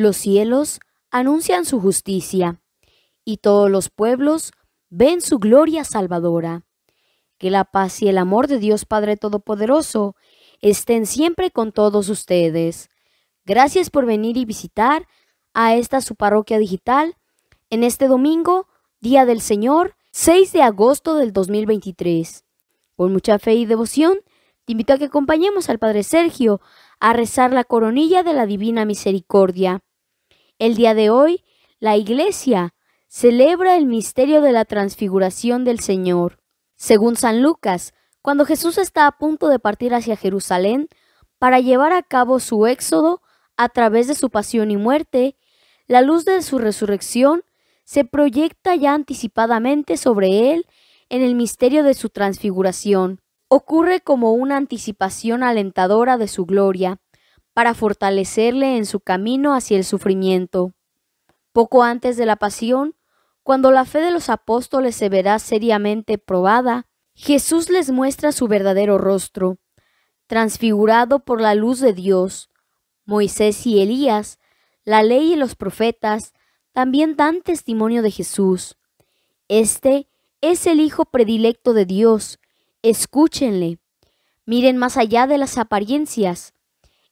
Los cielos anuncian su justicia, y todos los pueblos ven su gloria salvadora. Que la paz y el amor de Dios Padre Todopoderoso estén siempre con todos ustedes. Gracias por venir y visitar a esta su parroquia digital en este domingo, Día del Señor, 6 de agosto del 2023. Con mucha fe y devoción, te invito a que acompañemos al Padre Sergio a rezar la coronilla de la Divina Misericordia el día de hoy, la Iglesia celebra el misterio de la transfiguración del Señor. Según San Lucas, cuando Jesús está a punto de partir hacia Jerusalén para llevar a cabo su éxodo a través de su pasión y muerte, la luz de su resurrección se proyecta ya anticipadamente sobre él en el misterio de su transfiguración. Ocurre como una anticipación alentadora de su gloria para fortalecerle en su camino hacia el sufrimiento. Poco antes de la pasión, cuando la fe de los apóstoles se verá seriamente probada, Jesús les muestra su verdadero rostro, transfigurado por la luz de Dios. Moisés y Elías, la ley y los profetas, también dan testimonio de Jesús. Este es el Hijo predilecto de Dios. Escúchenle. Miren más allá de las apariencias.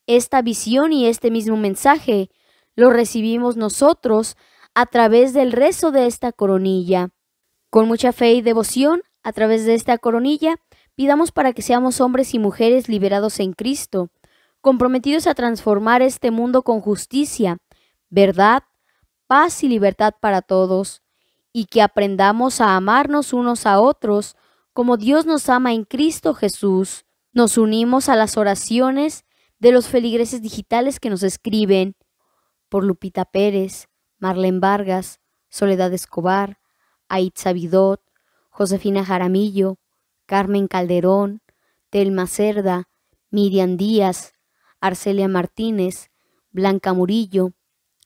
Esta visión y este mismo mensaje lo recibimos nosotros a través del rezo de esta coronilla. Con mucha fe y devoción, a través de esta coronilla, pidamos para que seamos hombres y mujeres liberados en Cristo, comprometidos a transformar este mundo con justicia, verdad, paz y libertad para todos, y que aprendamos a amarnos unos a otros como Dios nos ama en Cristo Jesús. Nos unimos a las oraciones de los feligreses digitales que nos escriben por Lupita Pérez, Marlene Vargas, Soledad Escobar, Aitza Vidot, Josefina Jaramillo, Carmen Calderón, Telma Cerda, Miriam Díaz, Arcelia Martínez, Blanca Murillo,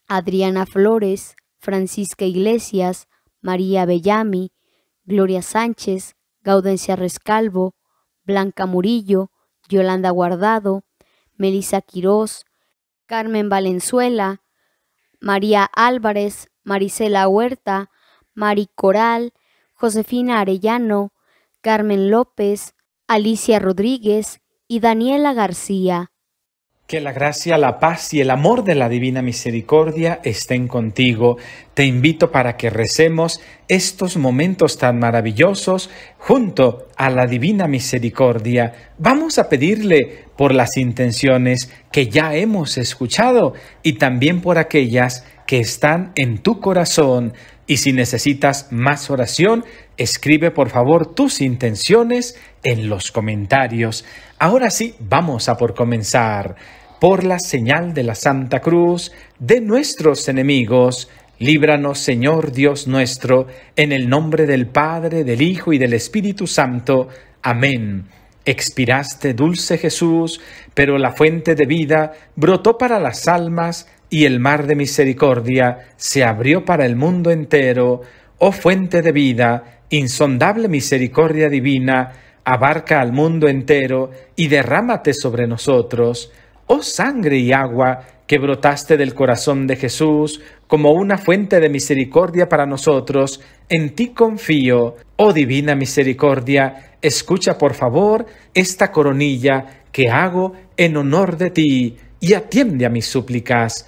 Adriana Flores, Francisca Iglesias, María Bellami, Gloria Sánchez, Gaudencia Rescalvo, Blanca Murillo, Yolanda Guardado, Melissa Quirós, Carmen Valenzuela, María Álvarez, Marisela Huerta, Mari Coral, Josefina Arellano, Carmen López, Alicia Rodríguez y Daniela García. Que la gracia, la paz y el amor de la divina misericordia estén contigo. Te invito para que recemos estos momentos tan maravillosos junto a la divina misericordia. Vamos a pedirle por las intenciones que ya hemos escuchado y también por aquellas que están en tu corazón. Y si necesitas más oración, escribe por favor tus intenciones en los comentarios. Ahora sí, vamos a por comenzar. Por la señal de la Santa Cruz, de nuestros enemigos, líbranos Señor Dios nuestro, en el nombre del Padre, del Hijo y del Espíritu Santo. Amén. Expiraste, dulce Jesús, pero la fuente de vida brotó para las almas y el mar de misericordia se abrió para el mundo entero, oh fuente de vida, insondable misericordia divina, abarca al mundo entero y derrámate sobre nosotros, oh sangre y agua que brotaste del corazón de Jesús como una fuente de misericordia para nosotros, en ti confío, oh divina misericordia, escucha por favor esta coronilla que hago en honor de ti y atiende a mis súplicas.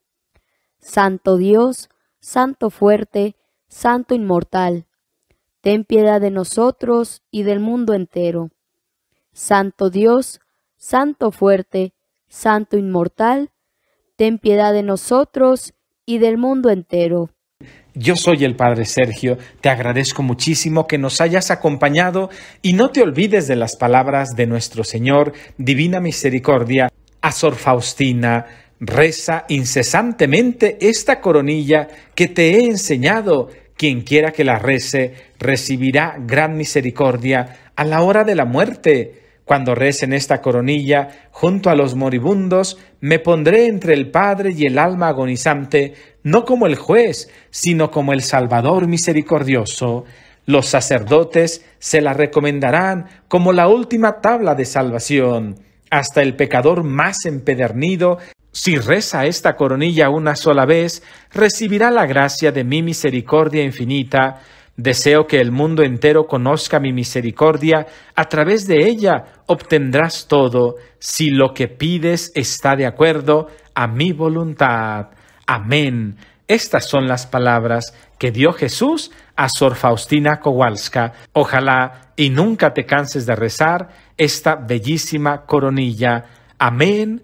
Santo Dios, Santo fuerte, Santo inmortal, ten piedad de nosotros y del mundo entero. Santo Dios, Santo fuerte, Santo inmortal, ten piedad de nosotros y del mundo entero. Yo soy el Padre Sergio, te agradezco muchísimo que nos hayas acompañado y no te olvides de las palabras de nuestro Señor, Divina Misericordia, a Sor Faustina, Reza incesantemente esta coronilla que te he enseñado. Quien quiera que la rece recibirá gran misericordia a la hora de la muerte. Cuando recen esta coronilla junto a los moribundos, me pondré entre el Padre y el alma agonizante, no como el juez, sino como el Salvador misericordioso. Los sacerdotes se la recomendarán como la última tabla de salvación. Hasta el pecador más empedernido si reza esta coronilla una sola vez, recibirá la gracia de mi misericordia infinita. Deseo que el mundo entero conozca mi misericordia. A través de ella obtendrás todo, si lo que pides está de acuerdo a mi voluntad. Amén. Estas son las palabras que dio Jesús a Sor Faustina Kowalska. Ojalá y nunca te canses de rezar esta bellísima coronilla. Amén.